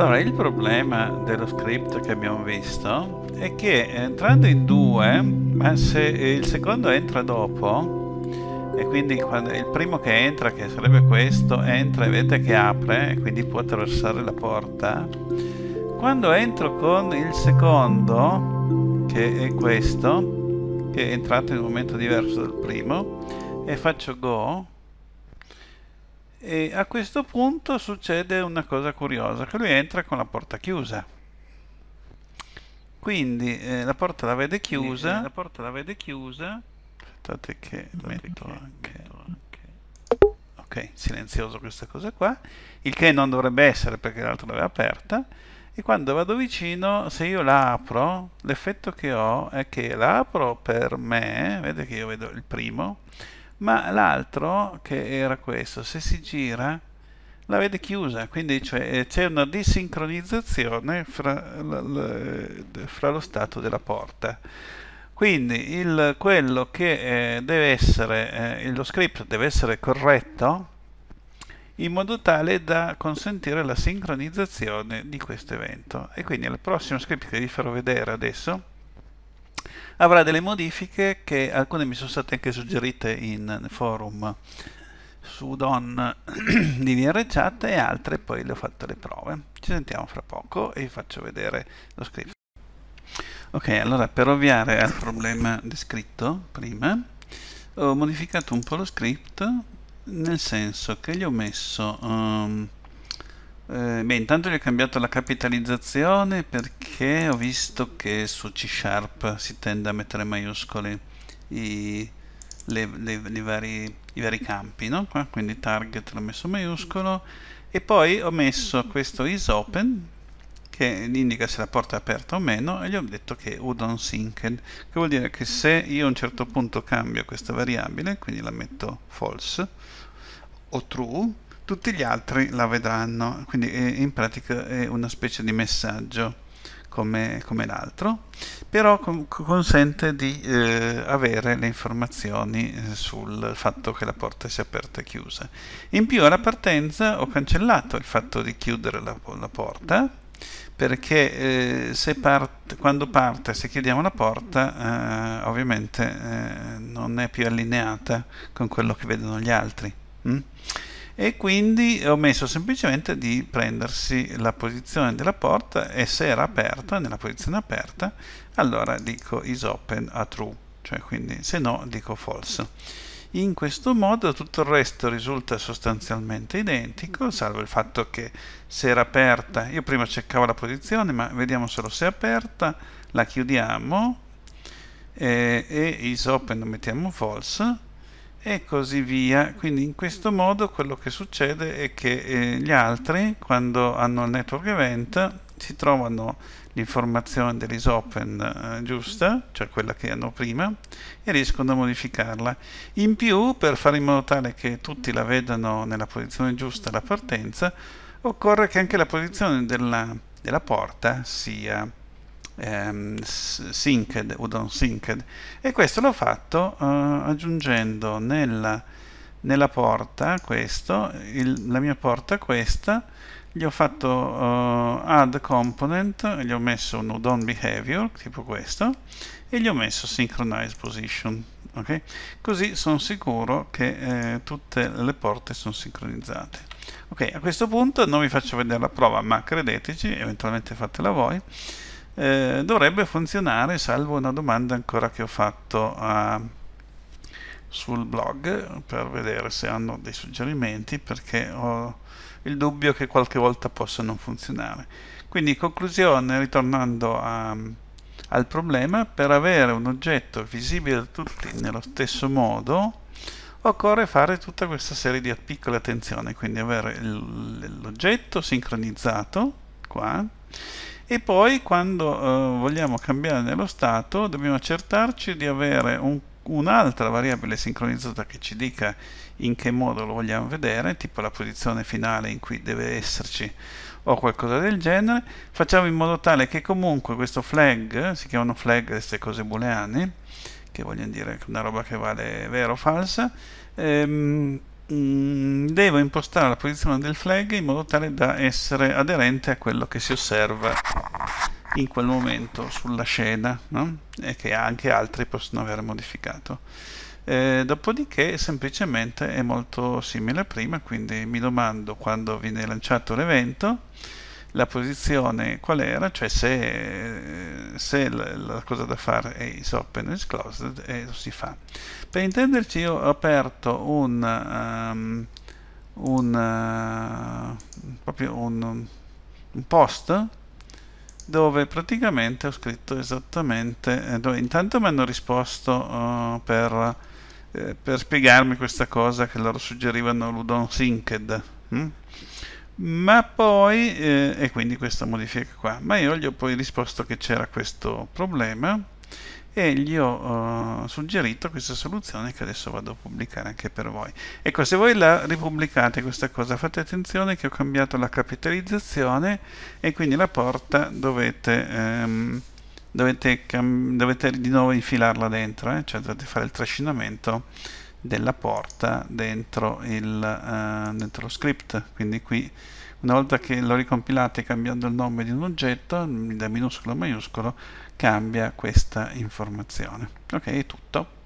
Allora, il problema dello script che abbiamo visto è che entrando in due, ma se il secondo entra dopo, e quindi il primo che entra, che sarebbe questo, entra e vede che apre, e quindi può attraversare la porta, quando entro con il secondo, che è questo, che è entrato in un momento diverso dal primo, e faccio go, e a questo punto succede una cosa curiosa, che lui entra con la porta chiusa. Quindi eh, la porta la vede chiusa. Quindi, eh, la porta la vede chiusa. Aspettate che metto che, anche... anche. Ok, silenzioso questa cosa qua. Il che non dovrebbe essere perché l'altro l'aveva aperta. E quando vado vicino, se io la apro, l'effetto che ho è che la apro per me, vedete che io vedo il primo, ma l'altro che era questo, se si gira la vede chiusa, quindi cioè, eh, c'è una disincronizzazione fra, fra, lo stato della porta. Quindi il, quello che eh, deve essere, eh, lo script deve essere corretto in modo tale da consentire la sincronizzazione di questo evento. E quindi il prossimo script che vi farò vedere adesso avrà delle modifiche che alcune mi sono state anche suggerite in forum su Don di VR Chat e altre poi le ho fatte le prove. Ci sentiamo fra poco e vi faccio vedere lo script. Ok, allora per ovviare al problema descritto prima ho modificato un po' lo script nel senso che gli ho messo um, eh, beh, intanto gli ho cambiato la capitalizzazione perché ho visto che su C Sharp si tende a mettere maiuscole i, le, le, le vari, i vari, campi, no? quindi target l'ho messo maiuscolo e poi ho messo questo is open che indica se la porta è aperta o meno e gli ho detto che udon sinked che vuol dire che se io a un certo punto cambio questa variabile quindi la metto false o true tutti gli altri la vedranno, quindi è, eh, in pratica è una specie di messaggio come, come l'altro, però con, consente di eh, avere le informazioni eh, sul fatto che la porta sia aperta e chiusa. In più alla partenza ho cancellato il fatto di chiudere la, la porta, perché eh, part quando parte, se chiudiamo la porta, eh, ovviamente eh, non è più allineata con quello che vedono gli altri. Mm? e quindi ho messo semplicemente di prendersi la posizione della porta e se era aperta, nella posizione aperta, allora dico is open a true, cioè quindi se no dico false. In questo modo tutto il resto risulta sostanzialmente identico, salvo il fatto che se era aperta, io prima cercavo la posizione, ma vediamo solo se è aperta, la chiudiamo e, eh, e is open mettiamo false e così via. Quindi in questo modo quello che succede è che eh, gli altri, quando hanno il network event, si trovano l'informazione dell'isopen eh, giusta, cioè quella che hanno prima, e riescono a modificarla. In più, per fare in modo tale che tutti la vedano nella posizione giusta alla partenza, occorre che anche la posizione della, della porta sia ehm, synced o non synced e questo l'ho fatto eh, aggiungendo nella, nella, porta questo il, la mia porta questa gli ho fatto eh, add component gli ho messo un udon behavior tipo questo e gli ho messo synchronize position okay? così sono sicuro che eh, tutte le porte sono sincronizzate ok a questo punto non vi faccio vedere la prova ma credeteci eventualmente fatela voi eh, dovrebbe funzionare salvo una domanda ancora che ho fatto a, eh, sul blog per vedere se hanno dei suggerimenti perché ho il dubbio che qualche volta possa non funzionare quindi in conclusione ritornando a, al problema per avere un oggetto visibile a tutti nello stesso modo occorre fare tutta questa serie di piccole attenzioni quindi avere l'oggetto sincronizzato qua e poi quando eh, vogliamo cambiare lo stato dobbiamo accertarci di avere un, un'altra variabile sincronizzata che ci dica in che modo lo vogliamo vedere, tipo la posizione finale in cui deve esserci o qualcosa del genere, facciamo in modo tale che comunque questo flag, si chiamano flag queste cose booleane, che vogliono dire una roba che vale vera o falsa, ehm, Mm, devo impostare la posizione del flag in modo tale da essere aderente a quello che si osserva in quel momento sulla scena no? e che anche altri possono aver modificato. Eh, dopodiché semplicemente è molto simile a prima, quindi mi domando quando viene lanciato l'evento la posizione qual era, cioè se, se la, la, cosa da fare è is open o is closed e lo si fa. Per intenderci io ho aperto un, um, un, uh, un, un post dove praticamente ho scritto esattamente eh, dove intanto mi hanno risposto uh, per, eh, per, spiegarmi questa cosa che loro suggerivano l'udon synced. Hm? ma poi eh, e quindi questa modifica qua ma io gli ho poi risposto che c'era questo problema e gli ho eh, suggerito questa soluzione che adesso vado a pubblicare anche per voi ecco se voi la ripubblicate questa cosa fate attenzione che ho cambiato la capitalizzazione e quindi la porta dovete ehm, dovete, dovete di nuovo infilarla dentro eh? cioè dovete fare il trascinamento della porta dentro, il, uh, dentro lo script quindi qui una volta che lo ricompilate cambiando il nome di un oggetto da minuscolo a maiuscolo cambia questa informazione ok è tutto